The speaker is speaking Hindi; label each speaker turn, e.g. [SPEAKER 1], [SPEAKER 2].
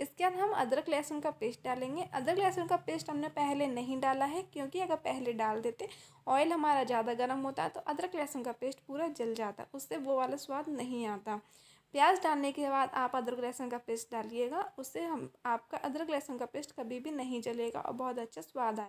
[SPEAKER 1] इसके बाद हम अदरक लहसुन का पेस्ट डालेंगे अदरक लहसुन का पेस्ट हमने पहले नहीं डाला है क्योंकि अगर पहले डाल देते ऑयल हमारा ज़्यादा गर्म होता तो अदरक लहसुन का पेस्ट पूरा जल जाता उससे वो वाला स्वाद नहीं आता प्याज डालने के बाद आप अदरक लहसुन का पेस्ट डालिएगा उससे हम आपका अदरक लहसुन का पेस्ट कभी भी नहीं जलेगा और बहुत अच्छा स्वाद आएगा